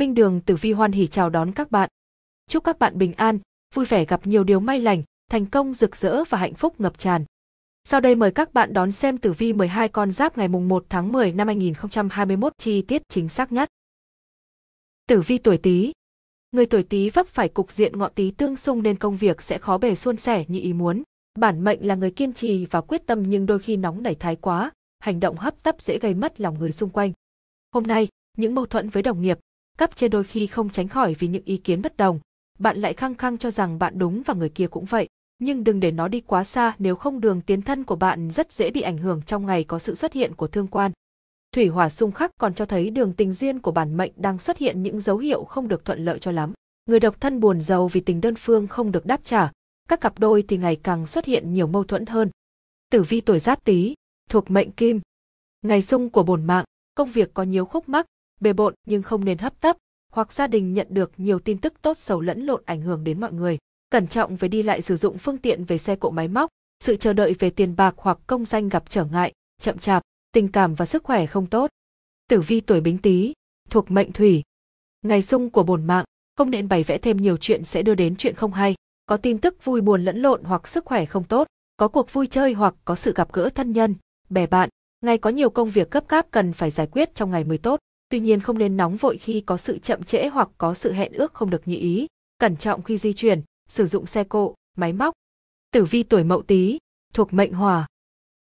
Minh Đường Tử Vi hoan hỉ chào đón các bạn. Chúc các bạn bình an, vui vẻ gặp nhiều điều may lành, thành công rực rỡ và hạnh phúc ngập tràn. Sau đây mời các bạn đón xem tử vi 12 con giáp ngày mùng 1 tháng 10 năm 2021 chi tiết chính xác nhất. Tử vi tuổi Tý. Người tuổi Tý vấp phải cục diện ngọ Tý tương xung nên công việc sẽ khó bề suôn sẻ như ý muốn. Bản mệnh là người kiên trì và quyết tâm nhưng đôi khi nóng nảy thái quá, hành động hấp tấp dễ gây mất lòng người xung quanh. Hôm nay, những mâu thuẫn với đồng nghiệp, cấp trên đôi khi không tránh khỏi vì những ý kiến bất đồng bạn lại khăng khăng cho rằng bạn đúng và người kia cũng vậy nhưng đừng để nó đi quá xa nếu không đường tiến thân của bạn rất dễ bị ảnh hưởng trong ngày có sự xuất hiện của thương quan thủy hỏa xung khắc còn cho thấy đường tình duyên của bản mệnh đang xuất hiện những dấu hiệu không được thuận lợi cho lắm người độc thân buồn giàu vì tình đơn phương không được đáp trả các cặp đôi thì ngày càng xuất hiện nhiều mâu thuẫn hơn tử vi tuổi giáp tý thuộc mệnh kim ngày xung của bổn mạng công việc có nhiều khúc mắc bề bộn nhưng không nên hấp tấp, hoặc gia đình nhận được nhiều tin tức tốt xấu lẫn lộn ảnh hưởng đến mọi người. Cẩn trọng về đi lại sử dụng phương tiện về xe cộ máy móc, sự chờ đợi về tiền bạc hoặc công danh gặp trở ngại, chậm chạp, tình cảm và sức khỏe không tốt. Tử vi tuổi Bính Tý, thuộc mệnh Thủy. Ngày sung của bổn mạng, không nên bày vẽ thêm nhiều chuyện sẽ đưa đến chuyện không hay, có tin tức vui buồn lẫn lộn hoặc sức khỏe không tốt, có cuộc vui chơi hoặc có sự gặp gỡ thân nhân, bè bạn, ngày có nhiều công việc cấp cáp cần phải giải quyết trong ngày mới tốt tuy nhiên không nên nóng vội khi có sự chậm trễ hoặc có sự hẹn ước không được như ý, cẩn trọng khi di chuyển, sử dụng xe cộ, máy móc. Tử vi tuổi Mậu Tý, thuộc mệnh Hỏa.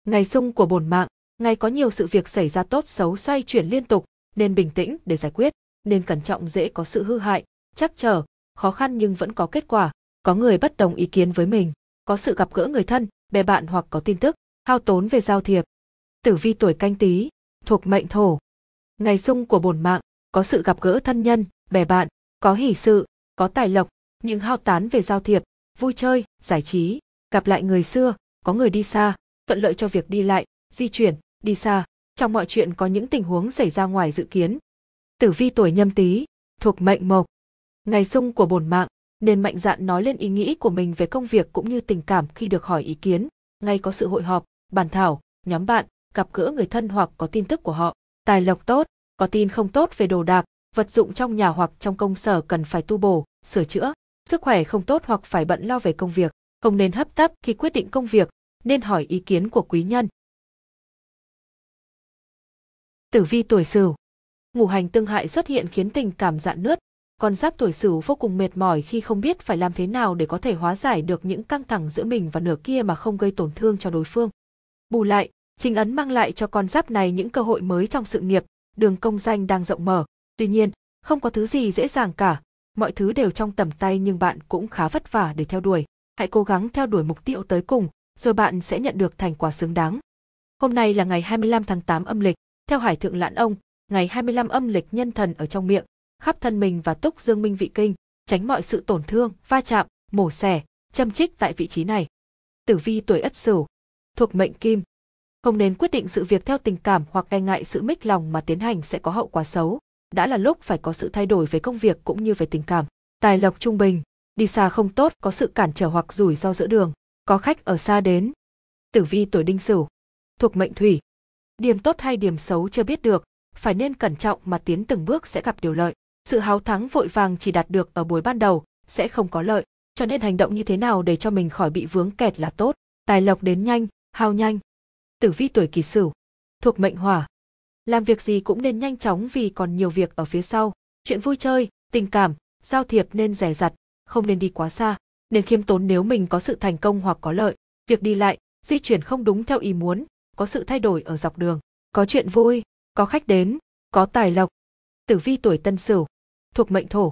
Ngày sung của bổn mạng, ngày có nhiều sự việc xảy ra tốt xấu xoay chuyển liên tục, nên bình tĩnh để giải quyết, nên cẩn trọng dễ có sự hư hại, chắc trở, khó khăn nhưng vẫn có kết quả, có người bất đồng ý kiến với mình, có sự gặp gỡ người thân, bè bạn hoặc có tin tức, hao tốn về giao thiệp. Tử vi tuổi canh tý thuộc mệnh thổ ngày xung của bổn mạng, có sự gặp gỡ thân nhân, bè bạn, có hỷ sự, có tài lộc, những hao tán về giao thiệp, vui chơi, giải trí, gặp lại người xưa, có người đi xa, thuận lợi cho việc đi lại, di chuyển, đi xa, trong mọi chuyện có những tình huống xảy ra ngoài dự kiến. Tử vi tuổi nhâm tý, thuộc mệnh mộc. Ngày xung của bổn mạng, nên mạnh dạn nói lên ý nghĩ của mình về công việc cũng như tình cảm khi được hỏi ý kiến, ngay có sự hội họp, bàn thảo, nhóm bạn, gặp gỡ người thân hoặc có tin tức của họ tài lộc tốt, có tin không tốt về đồ đạc, vật dụng trong nhà hoặc trong công sở cần phải tu bổ, sửa chữa, sức khỏe không tốt hoặc phải bận lo về công việc, không nên hấp tấp khi quyết định công việc, nên hỏi ý kiến của quý nhân. Tử vi tuổi Sửu. Ngũ hành tương hại xuất hiện khiến tình cảm dạn nứt, con giáp tuổi Sửu vô cùng mệt mỏi khi không biết phải làm thế nào để có thể hóa giải được những căng thẳng giữa mình và nửa kia mà không gây tổn thương cho đối phương. Bù lại, Trình Ấn mang lại cho con giáp này những cơ hội mới trong sự nghiệp, đường công danh đang rộng mở. Tuy nhiên, không có thứ gì dễ dàng cả, mọi thứ đều trong tầm tay nhưng bạn cũng khá vất vả để theo đuổi. Hãy cố gắng theo đuổi mục tiêu tới cùng, rồi bạn sẽ nhận được thành quả xứng đáng. Hôm nay là ngày 25 tháng 8 âm lịch, theo Hải Thượng Lãn Ông, ngày 25 âm lịch nhân thần ở trong miệng, khắp thân mình và túc dương minh vị kinh, tránh mọi sự tổn thương, va chạm, mổ xẻ, châm chích tại vị trí này. Tử vi tuổi Ất Sửu, thuộc mệnh Kim, không nên quyết định sự việc theo tình cảm hoặc e ngại sự mích lòng mà tiến hành sẽ có hậu quả xấu đã là lúc phải có sự thay đổi về công việc cũng như về tình cảm tài lộc trung bình đi xa không tốt có sự cản trở hoặc rủi ro giữa đường có khách ở xa đến tử vi tuổi đinh sửu thuộc mệnh thủy điểm tốt hay điểm xấu chưa biết được phải nên cẩn trọng mà tiến từng bước sẽ gặp điều lợi sự háo thắng vội vàng chỉ đạt được ở buổi ban đầu sẽ không có lợi cho nên hành động như thế nào để cho mình khỏi bị vướng kẹt là tốt tài lộc đến nhanh hao nhanh tử vi tuổi kỷ sửu, thuộc mệnh hỏa. Làm việc gì cũng nên nhanh chóng vì còn nhiều việc ở phía sau, chuyện vui chơi, tình cảm, giao thiệp nên rẻ rặt, không nên đi quá xa, nên khiêm tốn nếu mình có sự thành công hoặc có lợi, việc đi lại, di chuyển không đúng theo ý muốn, có sự thay đổi ở dọc đường, có chuyện vui, có khách đến, có tài lộc. Tử vi tuổi Tân Sửu, thuộc mệnh thổ.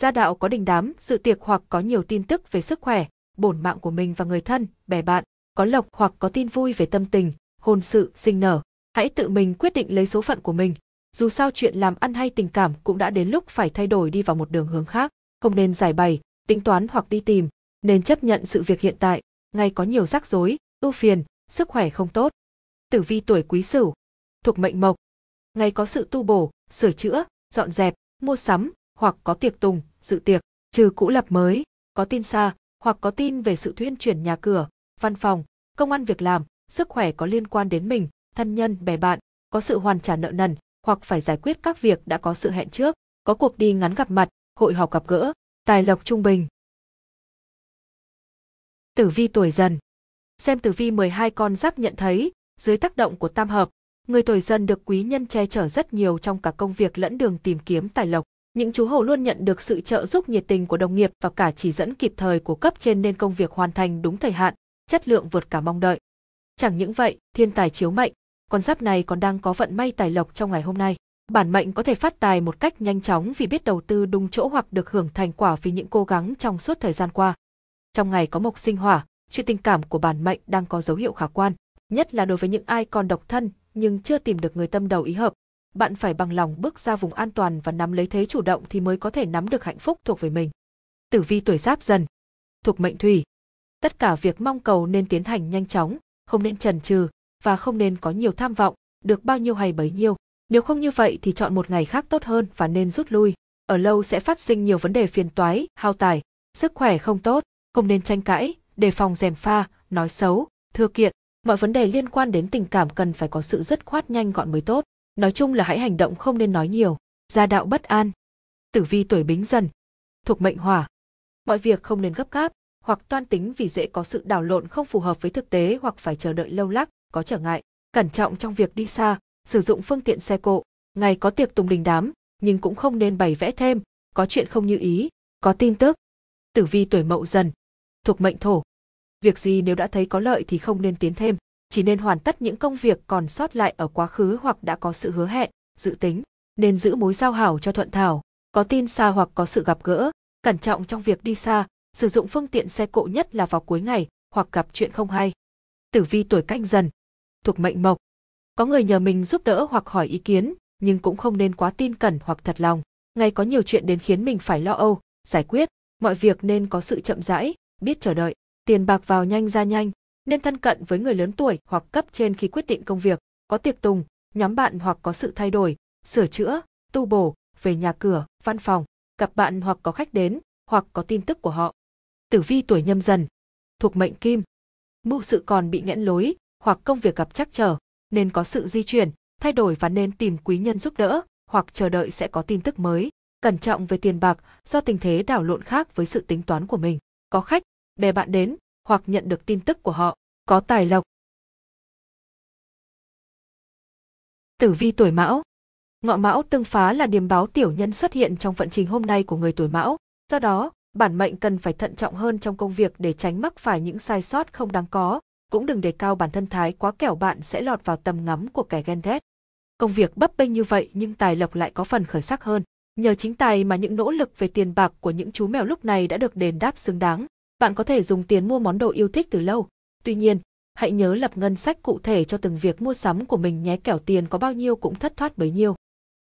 Gia đạo có đình đám, dự tiệc hoặc có nhiều tin tức về sức khỏe, bổn mạng của mình và người thân, bè bạn, có lộc hoặc có tin vui về tâm tình, hôn sự, sinh nở. Hãy tự mình quyết định lấy số phận của mình. Dù sao chuyện làm ăn hay tình cảm cũng đã đến lúc phải thay đổi đi vào một đường hướng khác, không nên giải bày, tính toán hoặc đi tìm, nên chấp nhận sự việc hiện tại, ngay có nhiều rắc rối, ưu phiền, sức khỏe không tốt. Tử vi tuổi quý sửu, thuộc mệnh mộc, ngày có sự tu bổ, sửa chữa, dọn dẹp, mua sắm, hoặc có tiệc tùng, dự tiệc, trừ cũ lập mới, có tin xa, hoặc có tin về sự thuyên chuyển nhà cửa, văn phòng, công an, việc làm, sức khỏe có liên quan đến mình, thân nhân, bè bạn, có sự hoàn trả nợ nần hoặc phải giải quyết các việc đã có sự hẹn trước, có cuộc đi ngắn gặp mặt, hội họp gặp gỡ, tài lộc trung bình. Tử vi tuổi dần Xem tử vi 12 con giáp nhận thấy, dưới tác động của tam hợp, người tuổi dần được quý nhân che chở rất nhiều trong cả công việc lẫn đường tìm kiếm tài lộc. Những chú hầu luôn nhận được sự trợ giúp nhiệt tình của đồng nghiệp và cả chỉ dẫn kịp thời của cấp trên nên công việc hoàn thành đúng thời hạn, chất lượng vượt cả mong đợi. Chẳng những vậy, thiên tài chiếu mệnh, con giáp này còn đang có vận may tài lộc trong ngày hôm nay. Bản mệnh có thể phát tài một cách nhanh chóng vì biết đầu tư đúng chỗ hoặc được hưởng thành quả vì những cố gắng trong suốt thời gian qua. Trong ngày có mộc sinh hỏa, chuyện tình cảm của bản mệnh đang có dấu hiệu khả quan, nhất là đối với những ai còn độc thân nhưng chưa tìm được người tâm đầu ý hợp. Bạn phải bằng lòng bước ra vùng an toàn và nắm lấy thế chủ động thì mới có thể nắm được hạnh phúc thuộc về mình. Tử vi tuổi giáp dần, thuộc mệnh thủy, tất cả việc mong cầu nên tiến hành nhanh chóng, không nên chần chừ và không nên có nhiều tham vọng, được bao nhiêu hay bấy nhiêu. Nếu không như vậy thì chọn một ngày khác tốt hơn và nên rút lui. Ở lâu sẽ phát sinh nhiều vấn đề phiền toái, hao tài, sức khỏe không tốt, không nên tranh cãi, đề phòng rèm pha, nói xấu, thưa kiện. Mọi vấn đề liên quan đến tình cảm cần phải có sự dứt khoát nhanh gọn mới tốt. Nói chung là hãy hành động không nên nói nhiều. Gia đạo bất an. Tử vi tuổi bính dần. Thuộc mệnh hỏa. Mọi việc không nên gấp gáp, hoặc toan tính vì dễ có sự đảo lộn không phù hợp với thực tế hoặc phải chờ đợi lâu lắc, có trở ngại. Cẩn trọng trong việc đi xa, sử dụng phương tiện xe cộ, ngày có tiệc tùng đình đám, nhưng cũng không nên bày vẽ thêm, có chuyện không như ý, có tin tức. Tử vi tuổi mậu dần, thuộc mệnh thổ. Việc gì nếu đã thấy có lợi thì không nên tiến thêm, chỉ nên hoàn tất những công việc còn sót lại ở quá khứ hoặc đã có sự hứa hẹn, dự tính, nên giữ mối giao hảo cho thuận thảo, có tin xa hoặc có sự gặp gỡ, cẩn trọng trong việc đi xa, sử dụng phương tiện xe cộ nhất là vào cuối ngày hoặc gặp chuyện không hay. Tử vi tuổi canh dần, thuộc mệnh mộc. Có người nhờ mình giúp đỡ hoặc hỏi ý kiến, nhưng cũng không nên quá tin cẩn hoặc thật lòng. Ngày có nhiều chuyện đến khiến mình phải lo âu, giải quyết, mọi việc nên có sự chậm rãi, biết chờ đợi, tiền bạc vào nhanh ra nhanh, nên thân cận với người lớn tuổi hoặc cấp trên khi quyết định công việc, có tiệc tùng, nhóm bạn hoặc có sự thay đổi, sửa chữa, tu bổ, về nhà cửa, văn phòng, gặp bạn hoặc có khách đến, hoặc có tin tức của họ tử vi tuổi nhâm dần, thuộc mệnh kim. Mưu sự còn bị nghẽn lối, hoặc công việc gặp trắc trở, nên có sự di chuyển, thay đổi và nên tìm quý nhân giúp đỡ, hoặc chờ đợi sẽ có tin tức mới. Cẩn trọng về tiền bạc do tình thế đảo lộn khác với sự tính toán của mình. Có khách, bè bạn đến, hoặc nhận được tin tức của họ. Có tài lộc. Tử vi tuổi mão Ngọ mão tương phá là điềm báo tiểu nhân xuất hiện trong vận trình hôm nay của người tuổi mão. Do đó, bản mệnh cần phải thận trọng hơn trong công việc để tránh mắc phải những sai sót không đáng có, cũng đừng đề cao bản thân thái quá kẻo bạn sẽ lọt vào tầm ngắm của kẻ ghen ghét. Công việc bấp bênh như vậy nhưng tài lộc lại có phần khởi sắc hơn. Nhờ chính tài mà những nỗ lực về tiền bạc của những chú mèo lúc này đã được đền đáp xứng đáng. Bạn có thể dùng tiền mua món đồ yêu thích từ lâu. Tuy nhiên, hãy nhớ lập ngân sách cụ thể cho từng việc mua sắm của mình nhé kẻo tiền có bao nhiêu cũng thất thoát bấy nhiêu.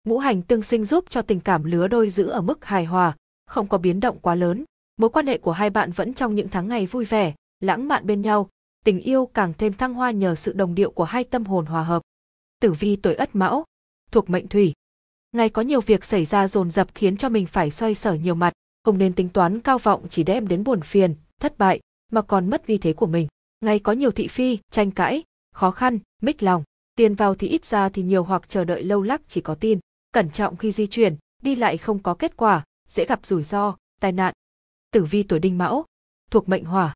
Ngũ hành tương sinh giúp cho tình cảm lứa đôi giữ ở mức hài hòa, không có biến động quá lớn. Mối quan hệ của hai bạn vẫn trong những tháng ngày vui vẻ, lãng mạn bên nhau, tình yêu càng thêm thăng hoa nhờ sự đồng điệu của hai tâm hồn hòa hợp. Tử vi tuổi Ất Mão, thuộc mệnh Thủy. Ngày có nhiều việc xảy ra dồn dập khiến cho mình phải xoay sở nhiều mặt, không nên tính toán cao vọng chỉ đem đến buồn phiền, thất bại, mà còn mất uy thế của mình. Ngày có nhiều thị phi, tranh cãi, khó khăn, mích lòng, tiền vào thì ít ra thì nhiều hoặc chờ đợi lâu lắc chỉ có tin. Cẩn trọng khi di chuyển, đi lại không có kết quả, dễ gặp rủi ro, tai nạn. Tử vi tuổi đinh mão, thuộc mệnh hỏa.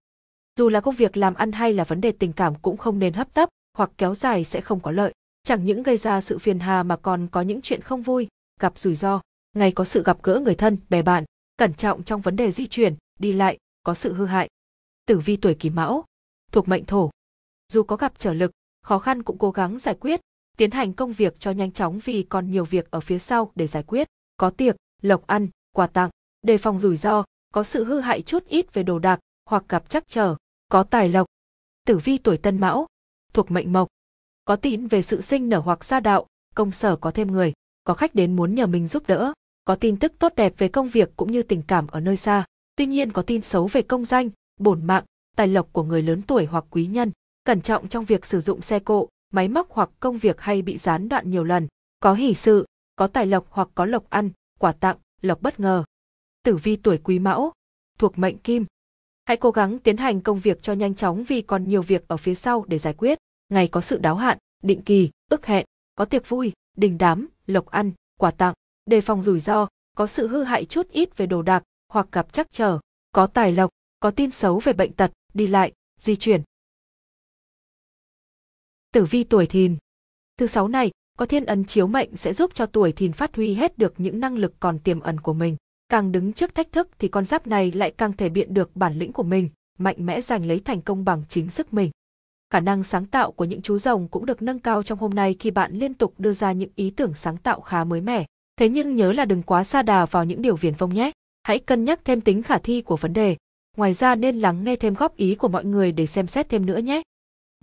Dù là công việc làm ăn hay là vấn đề tình cảm cũng không nên hấp tấp hoặc kéo dài sẽ không có lợi, chẳng những gây ra sự phiền hà mà còn có những chuyện không vui, gặp rủi ro, ngày có sự gặp gỡ người thân, bè bạn, cẩn trọng trong vấn đề di chuyển, đi lại, có sự hư hại. Tử vi tuổi kỷ mão, thuộc mệnh thổ. Dù có gặp trở lực, khó khăn cũng cố gắng giải quyết, tiến hành công việc cho nhanh chóng vì còn nhiều việc ở phía sau để giải quyết, có tiệc, lộc ăn, quà tặng, đề phòng rủi ro, có sự hư hại chút ít về đồ đạc hoặc gặp trắc trở, có tài lộc. Tử vi tuổi Tân Mão, thuộc mệnh mộc, có tin về sự sinh nở hoặc gia đạo, công sở có thêm người, có khách đến muốn nhờ mình giúp đỡ, có tin tức tốt đẹp về công việc cũng như tình cảm ở nơi xa, tuy nhiên có tin xấu về công danh, bổn mạng, tài lộc của người lớn tuổi hoặc quý nhân, cẩn trọng trong việc sử dụng xe cộ, máy móc hoặc công việc hay bị gián đoạn nhiều lần, có hỷ sự, có tài lộc hoặc có lộc ăn, quả tặng, lộc bất ngờ. Tử vi tuổi quý mão, thuộc mệnh kim. Hãy cố gắng tiến hành công việc cho nhanh chóng vì còn nhiều việc ở phía sau để giải quyết. Ngày có sự đáo hạn, định kỳ, ước hẹn, có tiệc vui, đình đám, lộc ăn, quà tặng, đề phòng rủi ro, có sự hư hại chút ít về đồ đạc hoặc gặp trắc trở, có tài lộc, có tin xấu về bệnh tật, đi lại, di chuyển. Tử vi tuổi thìn Thứ sáu này, có thiên ấn chiếu mệnh sẽ giúp cho tuổi thìn phát huy hết được những năng lực còn tiềm ẩn của mình. Càng đứng trước thách thức thì con giáp này lại càng thể biện được bản lĩnh của mình, mạnh mẽ giành lấy thành công bằng chính sức mình. Khả năng sáng tạo của những chú rồng cũng được nâng cao trong hôm nay khi bạn liên tục đưa ra những ý tưởng sáng tạo khá mới mẻ. Thế nhưng nhớ là đừng quá xa đà vào những điều viển vông nhé. Hãy cân nhắc thêm tính khả thi của vấn đề. Ngoài ra nên lắng nghe thêm góp ý của mọi người để xem xét thêm nữa nhé.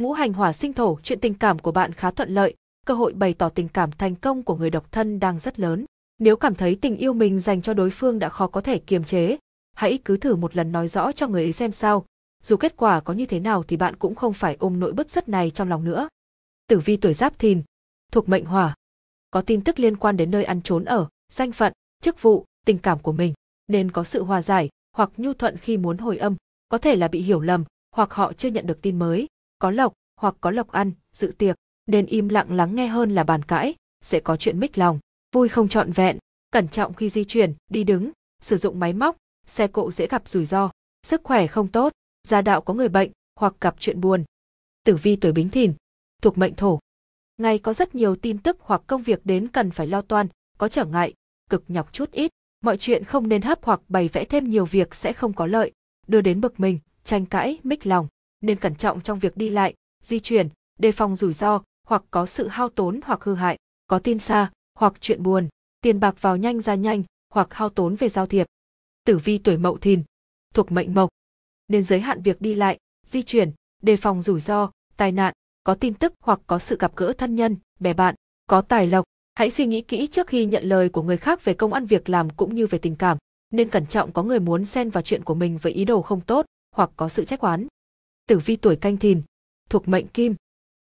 Ngũ hành hỏa sinh thổ, chuyện tình cảm của bạn khá thuận lợi, cơ hội bày tỏ tình cảm thành công của người độc thân đang rất lớn. Nếu cảm thấy tình yêu mình dành cho đối phương đã khó có thể kiềm chế, hãy cứ thử một lần nói rõ cho người ấy xem sao. Dù kết quả có như thế nào thì bạn cũng không phải ôm nỗi bức rất này trong lòng nữa. Tử vi tuổi giáp thìn, thuộc mệnh hỏa. Có tin tức liên quan đến nơi ăn trốn ở, danh phận, chức vụ, tình cảm của mình, nên có sự hòa giải hoặc nhu thuận khi muốn hồi âm, có thể là bị hiểu lầm, hoặc họ chưa nhận được tin mới, có lộc hoặc có lộc ăn, dự tiệc, nên im lặng lắng nghe hơn là bàn cãi, sẽ có chuyện mích lòng, vui không trọn vẹn, cẩn trọng khi di chuyển, đi đứng, sử dụng máy móc, xe cộ dễ gặp rủi ro, sức khỏe không tốt, gia đạo có người bệnh hoặc gặp chuyện buồn. Tử vi tuổi Bính Thìn, thuộc mệnh Thổ. Ngày có rất nhiều tin tức hoặc công việc đến cần phải lo toan, có trở ngại, cực nhọc chút ít, mọi chuyện không nên hấp hoặc bày vẽ thêm nhiều việc sẽ không có lợi, đưa đến bực mình, tranh cãi, mích lòng, nên cẩn trọng trong việc đi lại, di chuyển, đề phòng rủi ro, hoặc có sự hao tốn hoặc hư hại, có tin xa, hoặc chuyện buồn, tiền bạc vào nhanh ra nhanh, hoặc hao tốn về giao thiệp. Tử vi tuổi mậu thìn, thuộc mệnh mộc, nên giới hạn việc đi lại, di chuyển, đề phòng rủi ro, tai nạn, có tin tức hoặc có sự gặp gỡ thân nhân, bè bạn, có tài lộc. Hãy suy nghĩ kỹ trước khi nhận lời của người khác về công ăn việc làm cũng như về tình cảm, nên cẩn trọng có người muốn xen vào chuyện của mình với ý đồ không tốt hoặc có sự trách oán. Tử vi tuổi canh thìn, thuộc mệnh kim,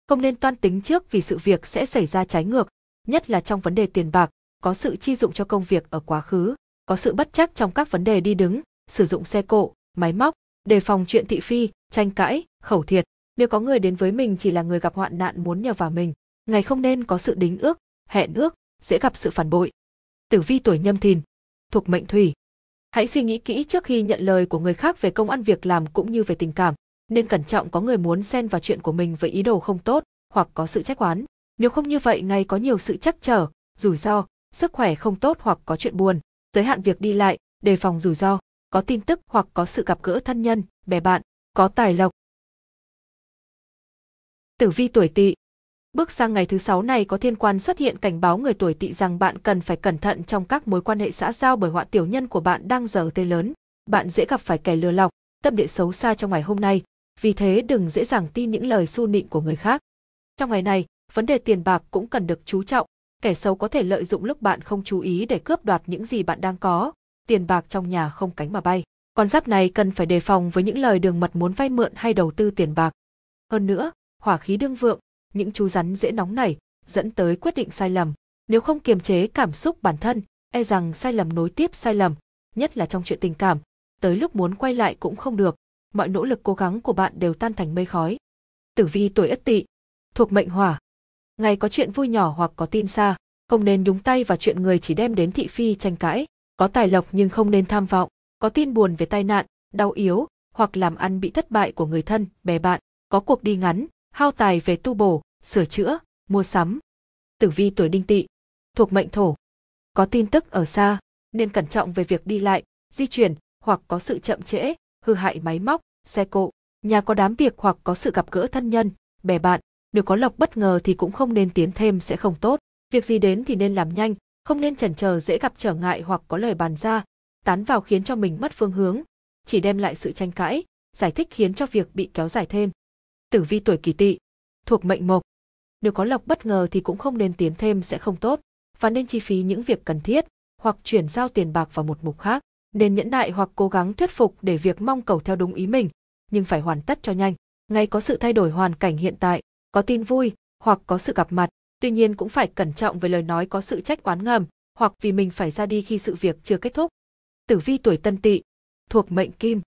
không nên toan tính trước vì sự việc sẽ xảy ra trái ngược, nhất là trong vấn đề tiền bạc, có sự chi dụng cho công việc ở quá khứ, có sự bất chắc trong các vấn đề đi đứng, sử dụng xe cộ, máy móc, đề phòng chuyện thị phi, tranh cãi, khẩu thiệt. Nếu có người đến với mình chỉ là người gặp hoạn nạn muốn nhờ vào mình, ngày không nên có sự đính ước, hẹn ước, dễ gặp sự phản bội. Tử vi tuổi nhâm thìn, thuộc mệnh thủy. Hãy suy nghĩ kỹ trước khi nhận lời của người khác về công ăn việc làm cũng như về tình cảm nên cẩn trọng có người muốn xen vào chuyện của mình với ý đồ không tốt hoặc có sự trách oán. Nếu không như vậy ngày có nhiều sự trắc trở, rủi ro, sức khỏe không tốt hoặc có chuyện buồn, giới hạn việc đi lại, đề phòng rủi ro, có tin tức hoặc có sự gặp gỡ thân nhân, bè bạn, có tài lộc. Tử vi tuổi tỵ Bước sang ngày thứ sáu này có thiên quan xuất hiện cảnh báo người tuổi tỵ rằng bạn cần phải cẩn thận trong các mối quan hệ xã giao bởi họa tiểu nhân của bạn đang dở tê lớn. Bạn dễ gặp phải kẻ lừa lọc, tâm địa xấu xa trong ngày hôm nay, vì thế đừng dễ dàng tin những lời su nịnh của người khác. Trong ngày này, vấn đề tiền bạc cũng cần được chú trọng, kẻ xấu có thể lợi dụng lúc bạn không chú ý để cướp đoạt những gì bạn đang có, tiền bạc trong nhà không cánh mà bay. Con giáp này cần phải đề phòng với những lời đường mật muốn vay mượn hay đầu tư tiền bạc. Hơn nữa, hỏa khí đương vượng, những chú rắn dễ nóng nảy, dẫn tới quyết định sai lầm. Nếu không kiềm chế cảm xúc bản thân, e rằng sai lầm nối tiếp sai lầm, nhất là trong chuyện tình cảm, tới lúc muốn quay lại cũng không được, mọi nỗ lực cố gắng của bạn đều tan thành mây khói. Tử vi tuổi Ất Tỵ, thuộc mệnh Hỏa. Ngày có chuyện vui nhỏ hoặc có tin xa, không nên nhúng tay vào chuyện người chỉ đem đến thị phi tranh cãi, có tài lộc nhưng không nên tham vọng, có tin buồn về tai nạn, đau yếu hoặc làm ăn bị thất bại của người thân, bè bạn, có cuộc đi ngắn, hao tài về tu bổ, sửa chữa, mua sắm. Tử vi tuổi Đinh Tỵ, thuộc mệnh Thổ. Có tin tức ở xa, nên cẩn trọng về việc đi lại, di chuyển hoặc có sự chậm trễ, hư hại máy móc, xe cộ, nhà có đám tiệc hoặc có sự gặp gỡ thân nhân, bè bạn, nếu có lộc bất ngờ thì cũng không nên tiến thêm sẽ không tốt. Việc gì đến thì nên làm nhanh, không nên chần chờ dễ gặp trở ngại hoặc có lời bàn ra, tán vào khiến cho mình mất phương hướng, chỉ đem lại sự tranh cãi, giải thích khiến cho việc bị kéo dài thêm. Tử vi tuổi kỷ tỵ, thuộc mệnh mộc. Nếu có lộc bất ngờ thì cũng không nên tiến thêm sẽ không tốt, và nên chi phí những việc cần thiết, hoặc chuyển giao tiền bạc vào một mục khác. Nên nhẫn đại hoặc cố gắng thuyết phục để việc mong cầu theo đúng ý mình, nhưng phải hoàn tất cho nhanh. Ngay có sự thay đổi hoàn cảnh hiện tại, có tin vui hoặc có sự gặp mặt, tuy nhiên cũng phải cẩn trọng với lời nói có sự trách oán ngầm, hoặc vì mình phải ra đi khi sự việc chưa kết thúc. Tử vi tuổi Tân Tỵ, thuộc mệnh Kim.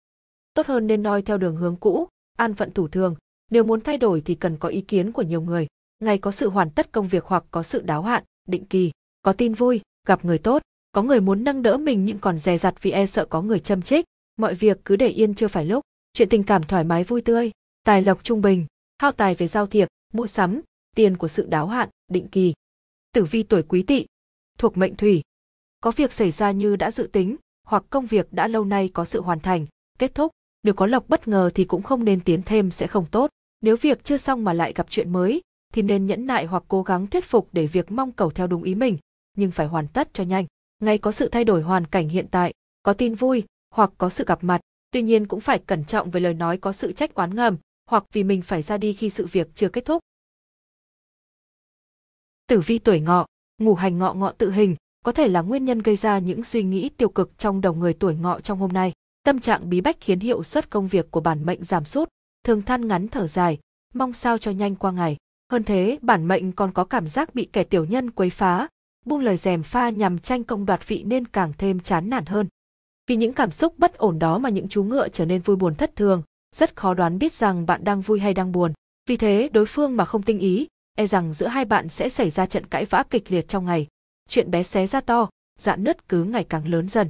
Tốt hơn nên noi theo đường hướng cũ, an phận thủ thường, nếu muốn thay đổi thì cần có ý kiến của nhiều người, ngày có sự hoàn tất công việc hoặc có sự đáo hạn, định kỳ, có tin vui, gặp người tốt, có người muốn nâng đỡ mình nhưng còn dè dặt vì e sợ có người châm trích, mọi việc cứ để yên chưa phải lúc chuyện tình cảm thoải mái vui tươi, tài lộc trung bình, hao tài về giao thiệp, mua sắm, tiền của sự đáo hạn, định kỳ. Tử vi tuổi quý tỵ, thuộc mệnh thủy. Có việc xảy ra như đã dự tính, hoặc công việc đã lâu nay có sự hoàn thành, kết thúc, nếu có lộc bất ngờ thì cũng không nên tiến thêm sẽ không tốt. Nếu việc chưa xong mà lại gặp chuyện mới, thì nên nhẫn nại hoặc cố gắng thuyết phục để việc mong cầu theo đúng ý mình, nhưng phải hoàn tất cho nhanh. Ngay có sự thay đổi hoàn cảnh hiện tại, có tin vui, hoặc có sự gặp mặt, tuy nhiên cũng phải cẩn trọng với lời nói có sự trách oán ngầm, hoặc vì mình phải ra đi khi sự việc chưa kết thúc. Tử vi tuổi ngọ, ngủ hành ngọ ngọ tự hình, có thể là nguyên nhân gây ra những suy nghĩ tiêu cực trong đầu người tuổi ngọ trong hôm nay. Tâm trạng bí bách khiến hiệu suất công việc của bản mệnh giảm sút, thường than ngắn thở dài, mong sao cho nhanh qua ngày. Hơn thế, bản mệnh còn có cảm giác bị kẻ tiểu nhân quấy phá, buông lời dèm pha nhằm tranh công đoạt vị nên càng thêm chán nản hơn vì những cảm xúc bất ổn đó mà những chú ngựa trở nên vui buồn thất thường, rất khó đoán biết rằng bạn đang vui hay đang buồn. Vì thế, đối phương mà không tinh ý, e rằng giữa hai bạn sẽ xảy ra trận cãi vã kịch liệt trong ngày. Chuyện bé xé ra to, dạn nứt cứ ngày càng lớn dần.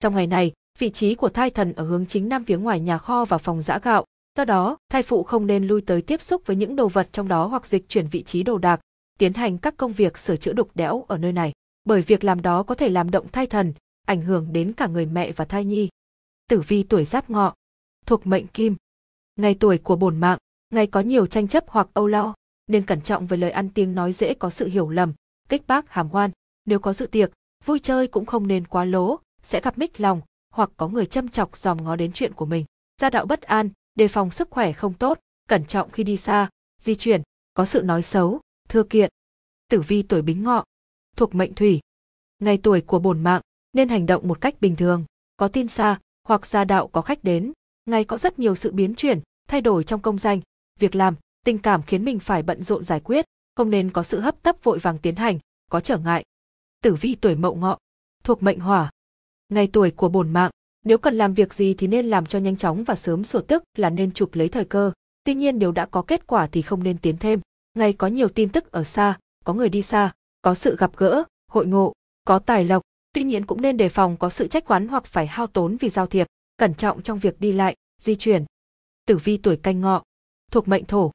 Trong ngày này, vị trí của thai thần ở hướng chính nam phía ngoài nhà kho và phòng giã gạo, do đó thai phụ không nên lui tới tiếp xúc với những đồ vật trong đó hoặc dịch chuyển vị trí đồ đạc, tiến hành các công việc sửa chữa đục đẽo ở nơi này. Bởi việc làm đó có thể làm động thai thần, ảnh hưởng đến cả người mẹ và thai nhi. Tử vi tuổi giáp ngọ, thuộc mệnh kim. Ngày tuổi của bổn mạng, ngày có nhiều tranh chấp hoặc âu lo, nên cẩn trọng với lời ăn tiếng nói dễ có sự hiểu lầm, kích bác hàm hoan, nếu có dự tiệc, vui chơi cũng không nên quá lố, sẽ gặp mít lòng, hoặc có người châm chọc dòm ngó đến chuyện của mình. Gia đạo bất an, đề phòng sức khỏe không tốt, cẩn trọng khi đi xa, di chuyển, có sự nói xấu, thưa kiện. Tử vi tuổi bính ngọ, thuộc mệnh thủy. Ngày tuổi của bổn mạng, nên hành động một cách bình thường, có tin xa hoặc gia đạo có khách đến, ngày có rất nhiều sự biến chuyển, thay đổi trong công danh, việc làm, tình cảm khiến mình phải bận rộn giải quyết, không nên có sự hấp tấp vội vàng tiến hành, có trở ngại. Tử vi tuổi mậu ngọ, thuộc mệnh hỏa. Ngày tuổi của bổn mạng, nếu cần làm việc gì thì nên làm cho nhanh chóng và sớm sổ tức là nên chụp lấy thời cơ, tuy nhiên nếu đã có kết quả thì không nên tiến thêm. Ngày có nhiều tin tức ở xa, có người đi xa, có sự gặp gỡ, hội ngộ, có tài lộc, Tuy nhiên cũng nên đề phòng có sự trách quán hoặc phải hao tốn vì giao thiệp, cẩn trọng trong việc đi lại, di chuyển. Tử vi tuổi canh ngọ, thuộc mệnh thổ.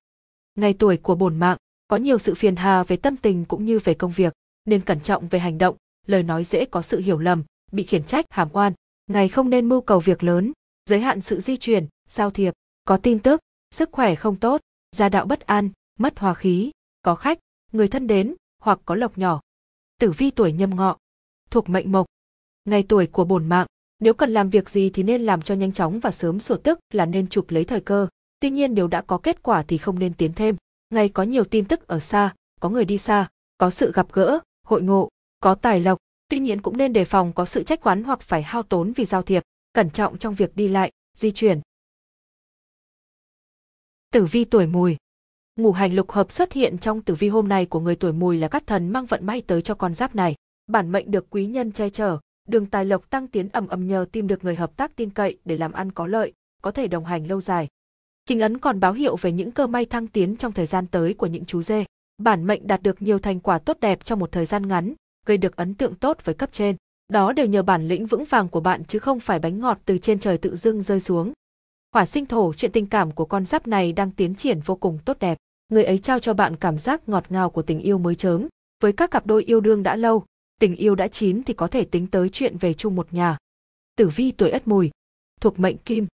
Ngày tuổi của bổn mạng, có nhiều sự phiền hà về tâm tình cũng như về công việc, nên cẩn trọng về hành động, lời nói dễ có sự hiểu lầm, bị khiển trách, hàm oan. Ngày không nên mưu cầu việc lớn, giới hạn sự di chuyển, giao thiệp, có tin tức, sức khỏe không tốt, gia đạo bất an, mất hòa khí, có khách, người thân đến, hoặc có lộc nhỏ. Tử vi tuổi nhâm ngọ, thuộc mệnh mộc. Ngày tuổi của bổn mạng, nếu cần làm việc gì thì nên làm cho nhanh chóng và sớm sổ tức là nên chụp lấy thời cơ. Tuy nhiên nếu đã có kết quả thì không nên tiến thêm. Ngày có nhiều tin tức ở xa, có người đi xa, có sự gặp gỡ, hội ngộ, có tài lộc. Tuy nhiên cũng nên đề phòng có sự trách oán hoặc phải hao tốn vì giao thiệp, cẩn trọng trong việc đi lại, di chuyển. Tử vi tuổi mùi Ngũ hành lục hợp xuất hiện trong tử vi hôm nay của người tuổi mùi là các thần mang vận may tới cho con giáp này bản mệnh được quý nhân che chở, đường tài lộc tăng tiến ầm ầm nhờ tìm được người hợp tác tin cậy để làm ăn có lợi, có thể đồng hành lâu dài. Trình ấn còn báo hiệu về những cơ may thăng tiến trong thời gian tới của những chú dê. Bản mệnh đạt được nhiều thành quả tốt đẹp trong một thời gian ngắn, gây được ấn tượng tốt với cấp trên. Đó đều nhờ bản lĩnh vững vàng của bạn chứ không phải bánh ngọt từ trên trời tự dưng rơi xuống. Hỏa sinh thổ chuyện tình cảm của con giáp này đang tiến triển vô cùng tốt đẹp. Người ấy trao cho bạn cảm giác ngọt ngào của tình yêu mới chớm. Với các cặp đôi yêu đương đã lâu, tình yêu đã chín thì có thể tính tới chuyện về chung một nhà. Tử vi tuổi ất mùi, thuộc mệnh kim.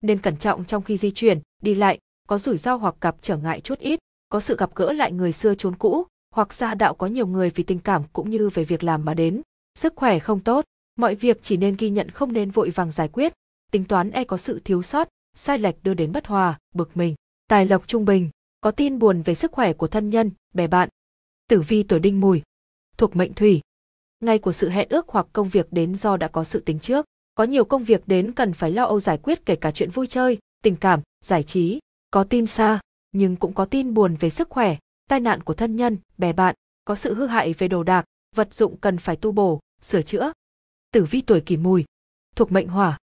Nên cẩn trọng trong khi di chuyển, đi lại, có rủi ro hoặc gặp trở ngại chút ít, có sự gặp gỡ lại người xưa chốn cũ, hoặc gia đạo có nhiều người vì tình cảm cũng như về việc làm mà đến. Sức khỏe không tốt, mọi việc chỉ nên ghi nhận không nên vội vàng giải quyết, tính toán e có sự thiếu sót, sai lệch đưa đến bất hòa, bực mình. Tài lộc trung bình, có tin buồn về sức khỏe của thân nhân, bè bạn. Tử vi tuổi đinh mùi, thuộc mệnh thủy, ngay của sự hẹn ước hoặc công việc đến do đã có sự tính trước. Có nhiều công việc đến cần phải lo âu giải quyết kể cả chuyện vui chơi, tình cảm, giải trí. Có tin xa, nhưng cũng có tin buồn về sức khỏe, tai nạn của thân nhân, bè bạn, có sự hư hại về đồ đạc, vật dụng cần phải tu bổ, sửa chữa. Tử vi tuổi kỷ mùi, thuộc mệnh hỏa.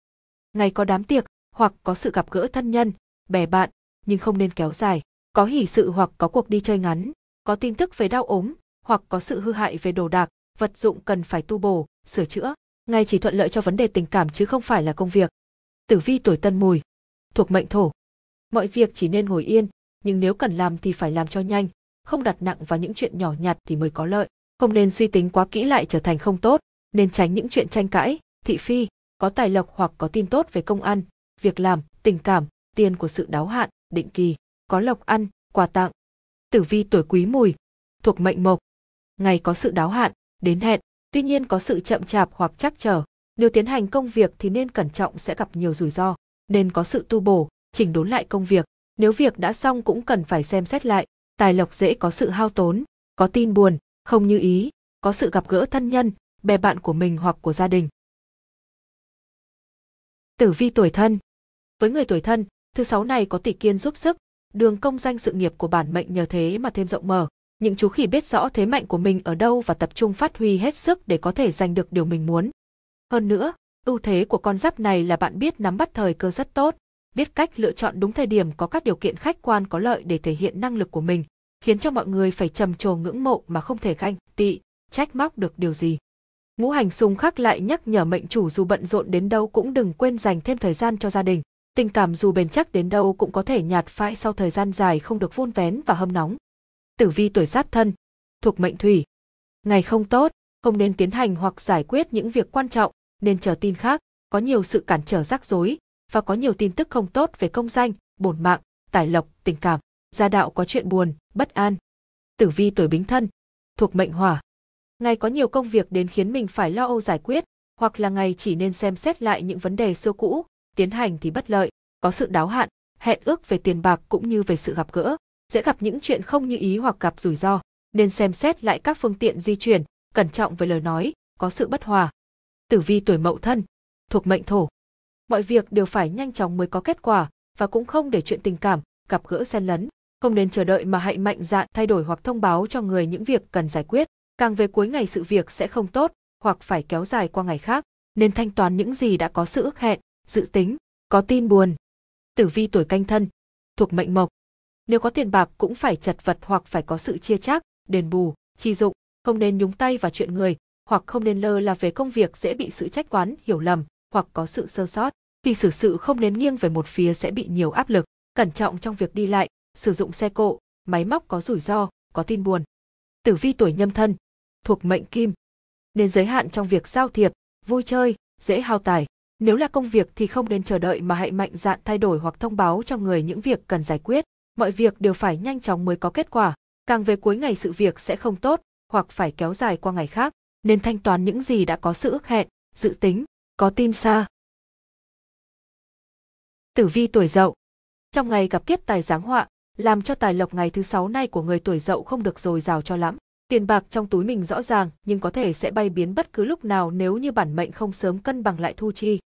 Ngày có đám tiệc hoặc có sự gặp gỡ thân nhân, bè bạn, nhưng không nên kéo dài. Có hỷ sự hoặc có cuộc đi chơi ngắn, có tin tức về đau ốm, hoặc có sự hư hại về đồ đạc, vật dụng cần phải tu bổ, sửa chữa, ngay chỉ thuận lợi cho vấn đề tình cảm chứ không phải là công việc. Tử vi tuổi tân mùi, thuộc mệnh thổ. Mọi việc chỉ nên ngồi yên, nhưng nếu cần làm thì phải làm cho nhanh, không đặt nặng vào những chuyện nhỏ nhặt thì mới có lợi, không nên suy tính quá kỹ lại trở thành không tốt, nên tránh những chuyện tranh cãi, thị phi, có tài lộc hoặc có tin tốt về công ăn, việc làm, tình cảm, tiền của sự đáo hạn, định kỳ, có lộc ăn, quà tặng. Tử vi tuổi quý mùi, thuộc mệnh mộc. Ngày có sự đáo hạn, đến hẹn, tuy nhiên có sự chậm chạp hoặc trắc trở. Nếu tiến hành công việc thì nên cẩn trọng sẽ gặp nhiều rủi ro, nên có sự tu bổ, chỉnh đốn lại công việc. Nếu việc đã xong cũng cần phải xem xét lại, tài lộc dễ có sự hao tốn, có tin buồn, không như ý, có sự gặp gỡ thân nhân, bè bạn của mình hoặc của gia đình. Tử vi tuổi thân Với người tuổi thân, thứ sáu này có tỷ kiên giúp sức, đường công danh sự nghiệp của bản mệnh nhờ thế mà thêm rộng mở, những chú khỉ biết rõ thế mạnh của mình ở đâu và tập trung phát huy hết sức để có thể giành được điều mình muốn. Hơn nữa, ưu thế của con giáp này là bạn biết nắm bắt thời cơ rất tốt, biết cách lựa chọn đúng thời điểm có các điều kiện khách quan có lợi để thể hiện năng lực của mình, khiến cho mọi người phải trầm trồ ngưỡng mộ mà không thể ganh tị, trách móc được điều gì. Ngũ hành xung khắc lại nhắc nhở mệnh chủ dù bận rộn đến đâu cũng đừng quên dành thêm thời gian cho gia đình. Tình cảm dù bền chắc đến đâu cũng có thể nhạt phai sau thời gian dài không được vun vén và hâm nóng tử vi tuổi giáp thân, thuộc mệnh thủy. Ngày không tốt, không nên tiến hành hoặc giải quyết những việc quan trọng, nên chờ tin khác, có nhiều sự cản trở rắc rối và có nhiều tin tức không tốt về công danh, bổn mạng, tài lộc, tình cảm, gia đạo có chuyện buồn, bất an. Tử vi tuổi bính thân, thuộc mệnh hỏa. Ngày có nhiều công việc đến khiến mình phải lo âu giải quyết, hoặc là ngày chỉ nên xem xét lại những vấn đề xưa cũ, tiến hành thì bất lợi, có sự đáo hạn, hẹn ước về tiền bạc cũng như về sự gặp gỡ sẽ gặp những chuyện không như ý hoặc gặp rủi ro, nên xem xét lại các phương tiện di chuyển, cẩn trọng với lời nói, có sự bất hòa. Tử vi tuổi mậu thân, thuộc mệnh thổ. Mọi việc đều phải nhanh chóng mới có kết quả và cũng không để chuyện tình cảm, gặp gỡ xen lấn, không nên chờ đợi mà hãy mạnh dạn thay đổi hoặc thông báo cho người những việc cần giải quyết, càng về cuối ngày sự việc sẽ không tốt hoặc phải kéo dài qua ngày khác, nên thanh toán những gì đã có sự ước hẹn, dự tính, có tin buồn. Tử vi tuổi canh thân, thuộc mệnh mộc. Nếu có tiền bạc cũng phải chật vật hoặc phải có sự chia chác, đền bù, chi dụng, không nên nhúng tay vào chuyện người, hoặc không nên lơ là về công việc dễ bị sự trách oán, hiểu lầm, hoặc có sự sơ sót. vì xử sự không nên nghiêng về một phía sẽ bị nhiều áp lực, cẩn trọng trong việc đi lại, sử dụng xe cộ, máy móc có rủi ro, có tin buồn. Tử vi tuổi nhâm thân, thuộc mệnh kim. Nên giới hạn trong việc giao thiệp, vui chơi, dễ hao tài. Nếu là công việc thì không nên chờ đợi mà hãy mạnh dạn thay đổi hoặc thông báo cho người những việc cần giải quyết, mọi việc đều phải nhanh chóng mới có kết quả, càng về cuối ngày sự việc sẽ không tốt, hoặc phải kéo dài qua ngày khác, nên thanh toán những gì đã có sự ước hẹn, dự tính, có tin xa. Tử vi tuổi dậu Trong ngày gặp kiếp tài giáng họa, làm cho tài lộc ngày thứ sáu này của người tuổi dậu không được dồi dào cho lắm. Tiền bạc trong túi mình rõ ràng nhưng có thể sẽ bay biến bất cứ lúc nào nếu như bản mệnh không sớm cân bằng lại thu chi.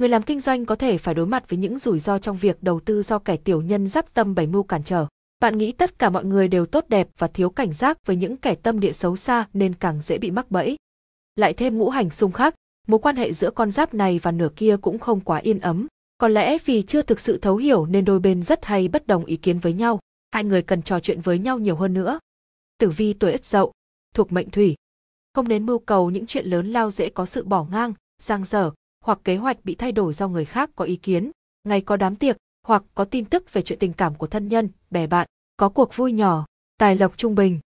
Người làm kinh doanh có thể phải đối mặt với những rủi ro trong việc đầu tư do kẻ tiểu nhân giáp tâm bảy mưu cản trở. Bạn nghĩ tất cả mọi người đều tốt đẹp và thiếu cảnh giác với những kẻ tâm địa xấu xa nên càng dễ bị mắc bẫy. Lại thêm ngũ hành xung khắc, mối quan hệ giữa con giáp này và nửa kia cũng không quá yên ấm. Có lẽ vì chưa thực sự thấu hiểu nên đôi bên rất hay bất đồng ý kiến với nhau. Hai người cần trò chuyện với nhau nhiều hơn nữa. Tử vi tuổi ất dậu, thuộc mệnh thủy. Không nên mưu cầu những chuyện lớn lao dễ có sự bỏ ngang, giang dở, hoặc kế hoạch bị thay đổi do người khác có ý kiến, ngày có đám tiệc, hoặc có tin tức về chuyện tình cảm của thân nhân, bè bạn, có cuộc vui nhỏ, tài lộc trung bình.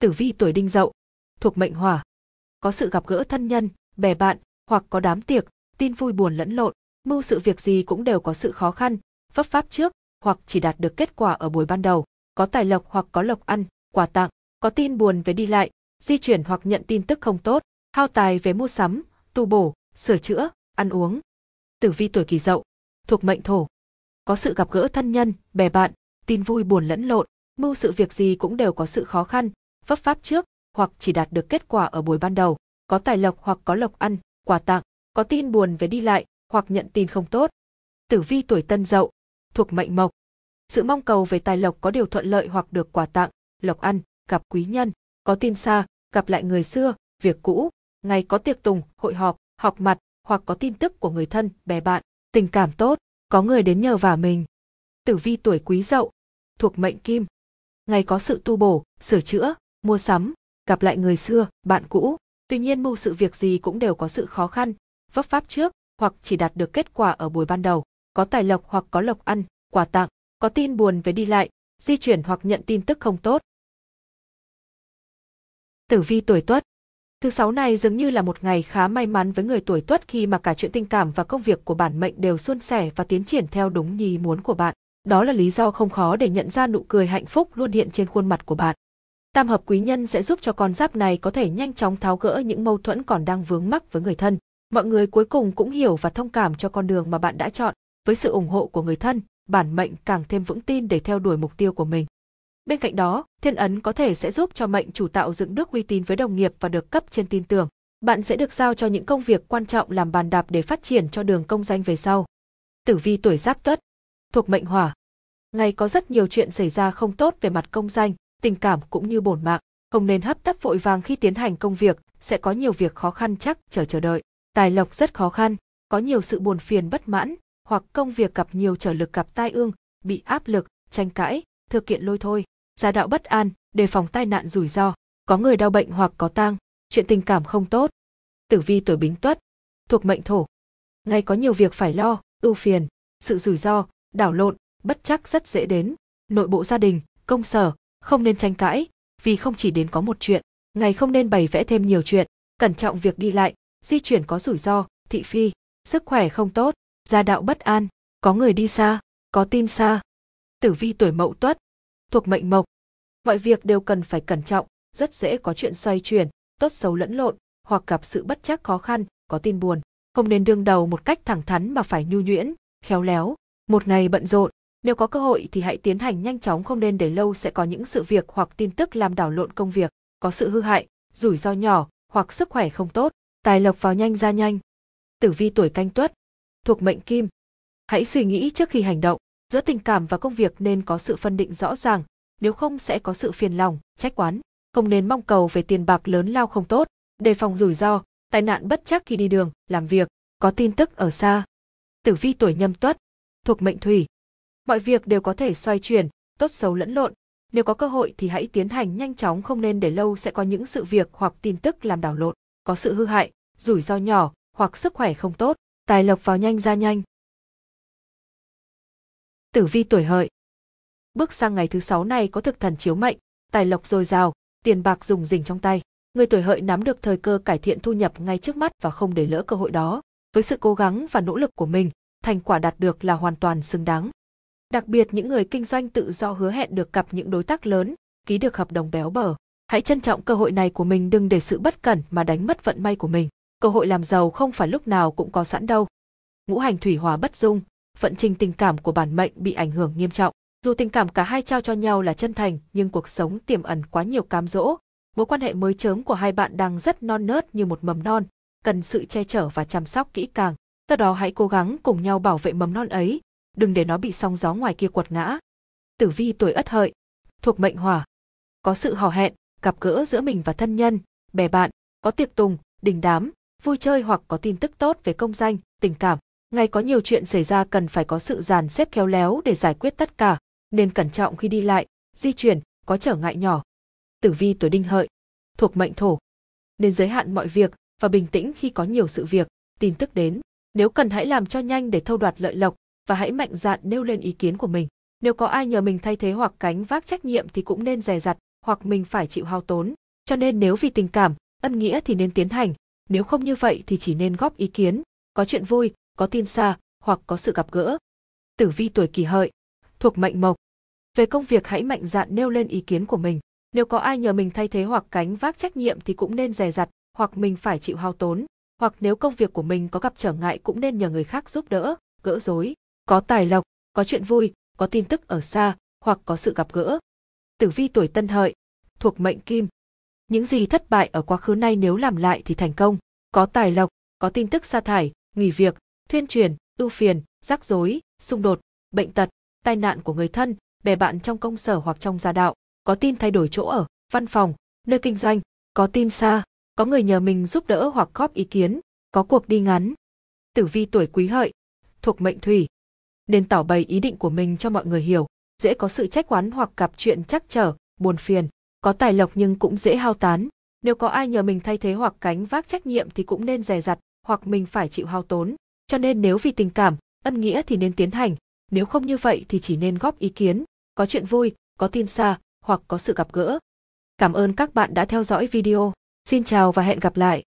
Tử vi tuổi đinh dậu, thuộc mệnh hỏa. Có sự gặp gỡ thân nhân, bè bạn, hoặc có đám tiệc, tin vui buồn lẫn lộn, mưu sự việc gì cũng đều có sự khó khăn, vấp pháp trước, hoặc chỉ đạt được kết quả ở buổi ban đầu, có tài lộc hoặc có lộc ăn, quà tặng, có tin buồn về đi lại, di chuyển hoặc nhận tin tức không tốt, hao tài về mua sắm, tu bổ, sửa chữa, ăn uống. Tử vi tuổi kỳ dậu, thuộc mệnh thổ. Có sự gặp gỡ thân nhân, bè bạn, tin vui buồn lẫn lộn, mưu sự việc gì cũng đều có sự khó khăn, vấp pháp trước, hoặc chỉ đạt được kết quả ở buổi ban đầu, có tài lộc hoặc có lộc ăn, quà tặng, có tin buồn về đi lại, hoặc nhận tin không tốt. Tử vi tuổi tân dậu, thuộc mệnh mộc. Sự mong cầu về tài lộc có điều thuận lợi hoặc được quà tặng, lộc ăn, gặp quý nhân, có tin xa, gặp lại người xưa, việc cũ, ngày có tiệc tùng, hội họp, họp mặt hoặc có tin tức của người thân, bè bạn, tình cảm tốt, có người đến nhờ vả mình. Tử vi tuổi quý dậu, thuộc mệnh kim. Ngày có sự tu bổ, sửa chữa, mua sắm, gặp lại người xưa, bạn cũ. Tuy nhiên mưu sự việc gì cũng đều có sự khó khăn, vấp pháp trước hoặc chỉ đạt được kết quả ở buổi ban đầu. Có tài lộc hoặc có lộc ăn, quà tặng, có tin buồn về đi lại, di chuyển hoặc nhận tin tức không tốt. Tử vi tuổi tuất, Thứ sáu này dường như là một ngày khá may mắn với người tuổi tuất khi mà cả chuyện tình cảm và công việc của bản mệnh đều suôn sẻ và tiến triển theo đúng như muốn của bạn. Đó là lý do không khó để nhận ra nụ cười hạnh phúc luôn hiện trên khuôn mặt của bạn. Tam hợp quý nhân sẽ giúp cho con giáp này có thể nhanh chóng tháo gỡ những mâu thuẫn còn đang vướng mắc với người thân. Mọi người cuối cùng cũng hiểu và thông cảm cho con đường mà bạn đã chọn. Với sự ủng hộ của người thân, bản mệnh càng thêm vững tin để theo đuổi mục tiêu của mình. Bên cạnh đó, thiên ấn có thể sẽ giúp cho mệnh chủ tạo dựng được uy tín với đồng nghiệp và được cấp trên tin tưởng. Bạn sẽ được giao cho những công việc quan trọng làm bàn đạp để phát triển cho đường công danh về sau. Tử vi tuổi giáp tuất, thuộc mệnh hỏa. Ngày có rất nhiều chuyện xảy ra không tốt về mặt công danh, tình cảm cũng như bổn mạng, không nên hấp tấp vội vàng khi tiến hành công việc, sẽ có nhiều việc khó khăn chắc chờ chờ đợi. Tài lộc rất khó khăn, có nhiều sự buồn phiền bất mãn, hoặc công việc gặp nhiều trở lực gặp tai ương, bị áp lực, tranh cãi, thực kiện lôi thôi gia đạo bất an đề phòng tai nạn rủi ro có người đau bệnh hoặc có tang chuyện tình cảm không tốt tử vi tuổi bính tuất thuộc mệnh thổ ngay có nhiều việc phải lo ưu phiền sự rủi ro đảo lộn bất chắc rất dễ đến nội bộ gia đình công sở không nên tranh cãi vì không chỉ đến có một chuyện ngày không nên bày vẽ thêm nhiều chuyện cẩn trọng việc đi lại di chuyển có rủi ro thị phi sức khỏe không tốt gia đạo bất an có người đi xa có tin xa tử vi tuổi mậu tuất, thuộc mệnh mộc. Mọi việc đều cần phải cẩn trọng, rất dễ có chuyện xoay chuyển, tốt xấu lẫn lộn, hoặc gặp sự bất chắc khó khăn, có tin buồn. Không nên đương đầu một cách thẳng thắn mà phải nhu nhuyễn, khéo léo. Một ngày bận rộn, nếu có cơ hội thì hãy tiến hành nhanh chóng không nên để lâu sẽ có những sự việc hoặc tin tức làm đảo lộn công việc, có sự hư hại, rủi ro nhỏ hoặc sức khỏe không tốt. Tài lộc vào nhanh ra nhanh. Tử vi tuổi canh tuất, thuộc mệnh kim. Hãy suy nghĩ trước khi hành động Giữa tình cảm và công việc nên có sự phân định rõ ràng, nếu không sẽ có sự phiền lòng, trách oán. Không nên mong cầu về tiền bạc lớn lao không tốt, đề phòng rủi ro, tai nạn bất chắc khi đi đường, làm việc, có tin tức ở xa. Tử vi tuổi nhâm tuất, thuộc mệnh thủy. Mọi việc đều có thể xoay chuyển, tốt xấu lẫn lộn. Nếu có cơ hội thì hãy tiến hành nhanh chóng không nên để lâu sẽ có những sự việc hoặc tin tức làm đảo lộn, có sự hư hại, rủi ro nhỏ hoặc sức khỏe không tốt, tài lộc vào nhanh ra nhanh tử vi tuổi hợi. Bước sang ngày thứ sáu này có thực thần chiếu mệnh, tài lộc dồi dào, tiền bạc dùng rỉnh trong tay. Người tuổi hợi nắm được thời cơ cải thiện thu nhập ngay trước mắt và không để lỡ cơ hội đó. Với sự cố gắng và nỗ lực của mình, thành quả đạt được là hoàn toàn xứng đáng. Đặc biệt những người kinh doanh tự do hứa hẹn được gặp những đối tác lớn, ký được hợp đồng béo bở. Hãy trân trọng cơ hội này của mình đừng để sự bất cẩn mà đánh mất vận may của mình. Cơ hội làm giàu không phải lúc nào cũng có sẵn đâu. Ngũ hành thủy hòa bất dung, vận trình tình cảm của bản mệnh bị ảnh hưởng nghiêm trọng. Dù tình cảm cả hai trao cho nhau là chân thành, nhưng cuộc sống tiềm ẩn quá nhiều cám dỗ. Mối quan hệ mới chớm của hai bạn đang rất non nớt như một mầm non, cần sự che chở và chăm sóc kỹ càng. Do đó hãy cố gắng cùng nhau bảo vệ mầm non ấy, đừng để nó bị sóng gió ngoài kia quật ngã. Tử vi tuổi Ất Hợi, thuộc mệnh Hỏa. Có sự hò hẹn, gặp gỡ giữa mình và thân nhân, bè bạn, có tiệc tùng, đình đám, vui chơi hoặc có tin tức tốt về công danh, tình cảm, Ngày có nhiều chuyện xảy ra cần phải có sự dàn xếp khéo léo để giải quyết tất cả, nên cẩn trọng khi đi lại, di chuyển, có trở ngại nhỏ. Tử vi tuổi đinh hợi, thuộc mệnh thổ. Nên giới hạn mọi việc và bình tĩnh khi có nhiều sự việc, tin tức đến. Nếu cần hãy làm cho nhanh để thâu đoạt lợi lộc và hãy mạnh dạn nêu lên ý kiến của mình. Nếu có ai nhờ mình thay thế hoặc cánh vác trách nhiệm thì cũng nên dè dặt hoặc mình phải chịu hao tốn. Cho nên nếu vì tình cảm, ân nghĩa thì nên tiến hành, nếu không như vậy thì chỉ nên góp ý kiến. Có chuyện vui, có tin xa hoặc có sự gặp gỡ. Tử vi tuổi kỷ hợi, thuộc mệnh mộc. Về công việc hãy mạnh dạn nêu lên ý kiến của mình. Nếu có ai nhờ mình thay thế hoặc cánh vác trách nhiệm thì cũng nên dè dặt, hoặc mình phải chịu hao tốn, hoặc nếu công việc của mình có gặp trở ngại cũng nên nhờ người khác giúp đỡ, gỡ rối. Có tài lộc, có chuyện vui, có tin tức ở xa, hoặc có sự gặp gỡ. Tử vi tuổi tân hợi, thuộc mệnh kim. Những gì thất bại ở quá khứ nay nếu làm lại thì thành công. Có tài lộc, có tin tức sa thải, nghỉ việc, thuyên truyền, ưu phiền, rắc rối, xung đột, bệnh tật, tai nạn của người thân, bè bạn trong công sở hoặc trong gia đạo, có tin thay đổi chỗ ở, văn phòng, nơi kinh doanh, có tin xa, có người nhờ mình giúp đỡ hoặc góp ý kiến, có cuộc đi ngắn. Tử vi tuổi quý hợi, thuộc mệnh thủy, nên tỏ bày ý định của mình cho mọi người hiểu, dễ có sự trách oán hoặc gặp chuyện chắc trở, buồn phiền, có tài lộc nhưng cũng dễ hao tán. Nếu có ai nhờ mình thay thế hoặc gánh vác trách nhiệm thì cũng nên dè dặt, hoặc mình phải chịu hao tốn. Cho nên nếu vì tình cảm, ân nghĩa thì nên tiến hành, nếu không như vậy thì chỉ nên góp ý kiến, có chuyện vui, có tin xa, hoặc có sự gặp gỡ. Cảm ơn các bạn đã theo dõi video. Xin chào và hẹn gặp lại.